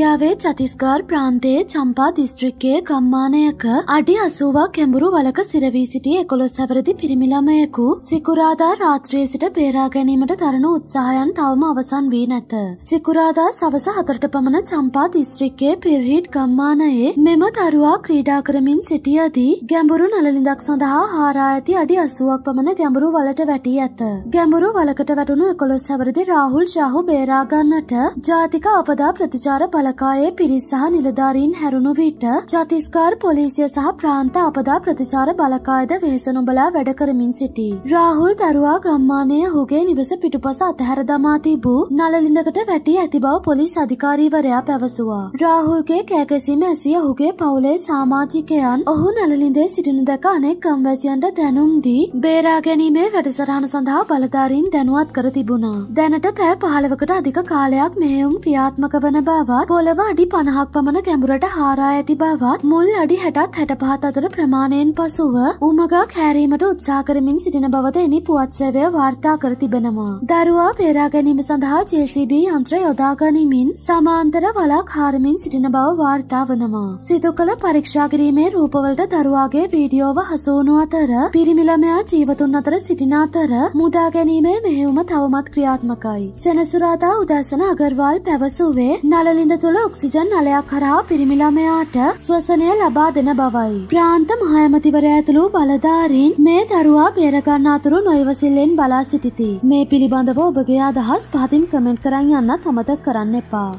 ඉන්දියාවේ චතිස්ගාර් ප්‍රාන්තයේ චම්පා දිස්ත්‍රික්කයේ ගම්මානයක අඩි අසුවක් කැඹුරු වලක සිරවී සිටි එකොළොස් හැවරදි පිරිමිළමයෙකු සිකුරාදා රාත්‍රයේ සිට බේරා ගැනීමට දරන උත්සාහයන් තවම අවසන් වී නැත. සිකුරාදා සවස හතරට පමණ චම්පා දිස්ත්‍රික්කයේ පිරිහිට් ගම්මානයේ මෙම දරුවා ක්‍රීඩා කරමින් සිටියදී ගැඹුරු නලලිඳක් සඳහා හාරා ඇති අඩි අසුවක් පමණ ගැඹුරු වලට වැටී ඇත. ගැඹුරු වලකට වැටුණු එකොළොස් හැවරදි රාහුල් ශාහු බේරාගන්නට ජාතික අපදා ප්‍රතිචාර පල සලකායේ පිරිස් සහ නිලධාරීන් හැරුණු විට චතිස්කාර් පොලිසිය සහ ප්‍රාන්ත අපදා ප්‍රතිචාර බලකායද වෙහස නොබලා වැඩ කරමින් සිටි. රාහුල් දරුවා ගම්මානය හුගේ නිවස පිටුපස අතහැර දමා තිබූ නලලිඳකට වැටී ඇති බව පොලිස් අධිකාරීවරයා පැවසුවා. රාහුල්ගේ කෑකැසීම ඇසිය ඔහුගේ පවුලේ සාමාජිකයන් ඔහු නලලින්දේ සිටිනු දැක අනෙක් ගම්වැසියන්ට දැනුම් දී බේරා ගැනීමේ වැඩසටහන සඳහා බලධාරීන් දැනුවත් කර තිබුණා. දැනට පෑ පහළවකට අධික කාලයක් මෙහෙයුම් ක්‍රියාත්මක වන බවත් පොළව අඩි පණහක් පමණ ගැඹුරට හාරා ඇති බවත් මුල් අඩි හැටත් හැටපහත් අතර ප්‍රමාණයෙන් පසුව උමගා කෑරීමට උත්සා කරමින් සිටින බවද එනි පුවත්සවය වාර්තා කර තිබෙනවා. දරුවා පේරා ගැනීම සඳහා JCB යන්ත්‍ර යොදා ගනිමින් සමාන්තර වලා කාරමින් සිටින බව වාර්තා වනවා. සිදු කළ පරීක්ෂා කිරීමේ රූපවලට දරුවාගේ වීඩියෝව හසුවුණු අතර පිරිමිළමයා ජීවතුන් අතර සිටින අතර මුදා ගැනීමේ මෙහෙවුම තවමත් ක්‍රියාත්මකයි. සෙනසුරාදා උදැසන අගර්වාල් පැවසුවේ නලලින්ද තුළ තුළ ඔක්සිජන් අලයක් හරහා පිරිමිළමයාට ස්වසනය ලබා දෙන බවයි. ප්‍රාන්ත මහයමතිවර ඇතුළු බලධාරීන් මේ දරුවා බේරගන්න අතුරු නොයවසිල්ලෙන් බලා සිටිති. මේ පිළිබඳව ඔබගේ අදහස් පහතින් කමෙන්ට් කරන්න යන්නත් අමතක කරන්න එපා.